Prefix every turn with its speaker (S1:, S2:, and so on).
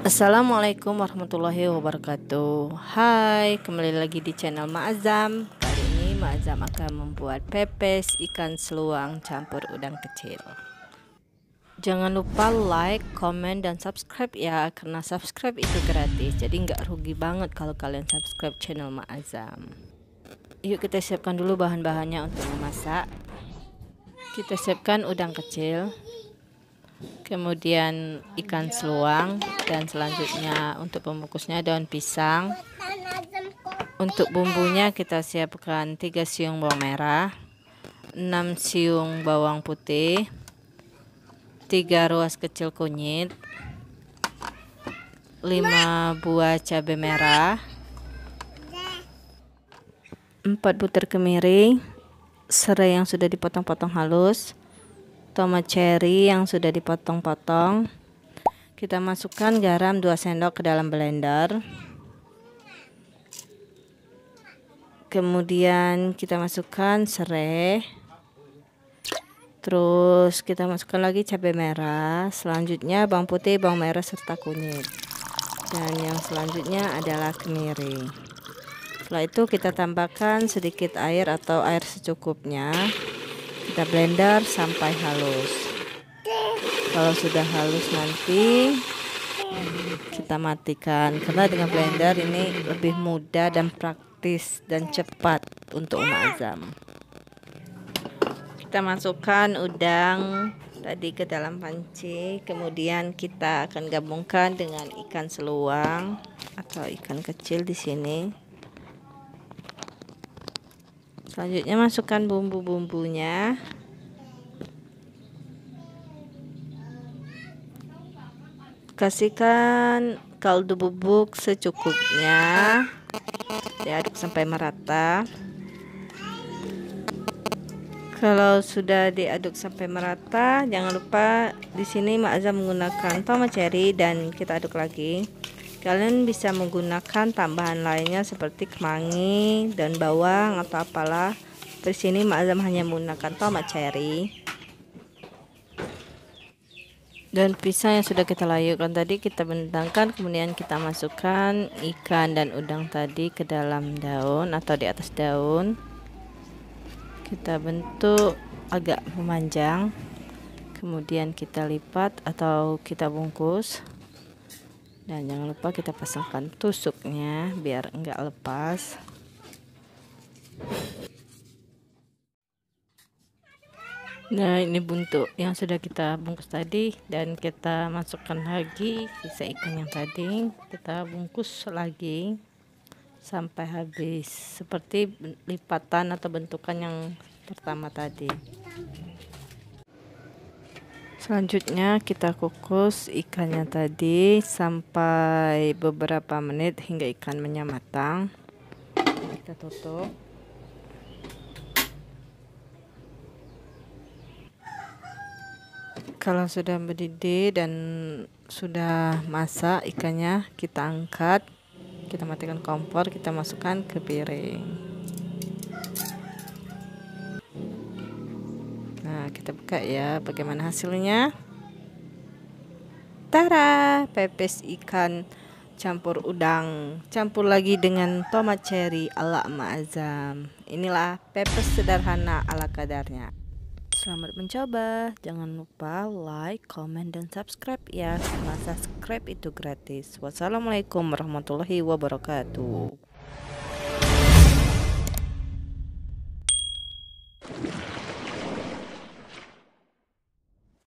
S1: Assalamualaikum warahmatullahi wabarakatuh Hai kembali lagi di channel Ma'azam Kali ini Ma'azam akan membuat pepes ikan seluang campur udang kecil Jangan lupa like, comment dan subscribe ya Karena subscribe itu gratis Jadi nggak rugi banget kalau kalian subscribe channel Ma'azam Yuk kita siapkan dulu bahan-bahannya untuk memasak kita siapkan udang kecil kemudian ikan seluang dan selanjutnya untuk pembungkusnya daun pisang untuk bumbunya kita siapkan 3 siung bawang merah 6 siung bawang putih 3 ruas kecil kunyit 5 buah cabai merah 4 butir kemiri serai yang sudah dipotong-potong halus, tomat cherry yang sudah dipotong-potong. Kita masukkan garam 2 sendok ke dalam blender. Kemudian kita masukkan serai. Terus kita masukkan lagi cabai merah, selanjutnya bawang putih, bawang merah serta kunyit. Dan yang selanjutnya adalah kemiri. Setelah itu kita tambahkan sedikit air atau air secukupnya. Kita blender sampai halus. Kalau sudah halus nanti kita matikan karena dengan blender ini lebih mudah dan praktis dan cepat untuk Uma Azam. Kita masukkan udang tadi ke dalam panci kemudian kita akan gabungkan dengan ikan seluang atau ikan kecil di sini selanjutnya masukkan bumbu-bumbunya kasihkan kaldu bubuk secukupnya diaduk sampai merata kalau sudah diaduk sampai merata jangan lupa di sini Mak Azam menggunakan tomat cherry dan kita aduk lagi kalian bisa menggunakan tambahan lainnya seperti kemangi dan bawang atau apalah di sini Mak Azam hanya menggunakan tomat cherry dan pisang yang sudah kita layukkan tadi kita bentangkan kemudian kita masukkan ikan dan udang tadi ke dalam daun atau di atas daun kita bentuk agak memanjang kemudian kita lipat atau kita bungkus dan jangan lupa kita pasangkan tusuknya biar enggak lepas nah ini bentuk yang sudah kita bungkus tadi dan kita masukkan lagi sisa ikan yang tadi kita bungkus lagi sampai habis seperti lipatan atau bentukan yang pertama tadi Selanjutnya kita kukus ikannya tadi sampai beberapa menit hingga ikan matang. Kita tutup. Kalau sudah mendidih dan sudah masak ikannya, kita angkat, kita matikan kompor, kita masukkan ke piring. kita buka ya bagaimana hasilnya Tara pepes ikan campur udang campur lagi dengan tomat cherry ala emak azam inilah pepes sederhana ala kadarnya Selamat mencoba, jangan lupa like, comment, dan subscribe ya Karena subscribe itu gratis Wassalamualaikum warahmatullahi wabarakatuh